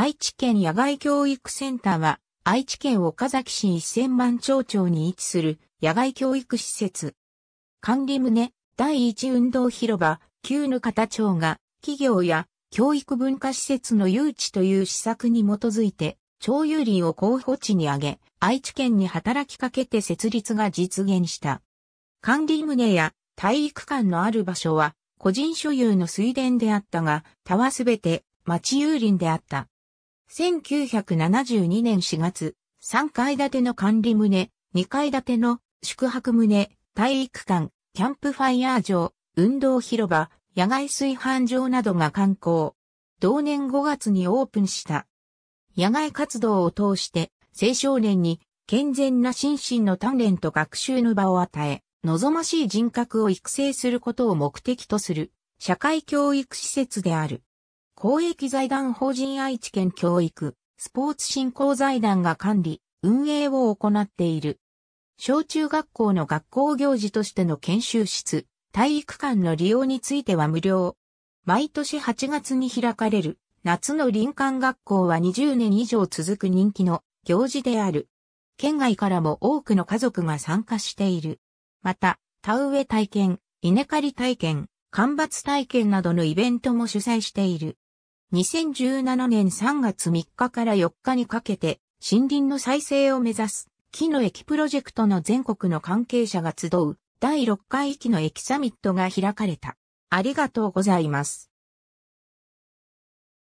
愛知県野外教育センターは、愛知県岡崎市1000万町町に位置する野外教育施設。管理棟、第一運動広場、旧ぬ方町が、企業や教育文化施設の誘致という施策に基づいて、町有林を候補地に挙げ、愛知県に働きかけて設立が実現した。管理棟や体育館のある場所は、個人所有の水田であったが、他はすべて町有林であった。1972年4月、3階建ての管理棟、2階建ての宿泊棟、体育館、キャンプファイヤー場、運動広場、野外炊飯場などが観光。同年5月にオープンした。野外活動を通して青少年に健全な心身の鍛錬と学習の場を与え、望ましい人格を育成することを目的とする社会教育施設である。公益財団法人愛知県教育、スポーツ振興財団が管理、運営を行っている。小中学校の学校行事としての研修室、体育館の利用については無料。毎年8月に開かれる夏の林間学校は20年以上続く人気の行事である。県外からも多くの家族が参加している。また、田植え体験、稲刈り体験、干ばつ体験などのイベントも主催している。2017年3月3日から4日にかけて森林の再生を目指す木の駅プロジェクトの全国の関係者が集う第6回域の駅サミットが開かれた。ありがとうございます。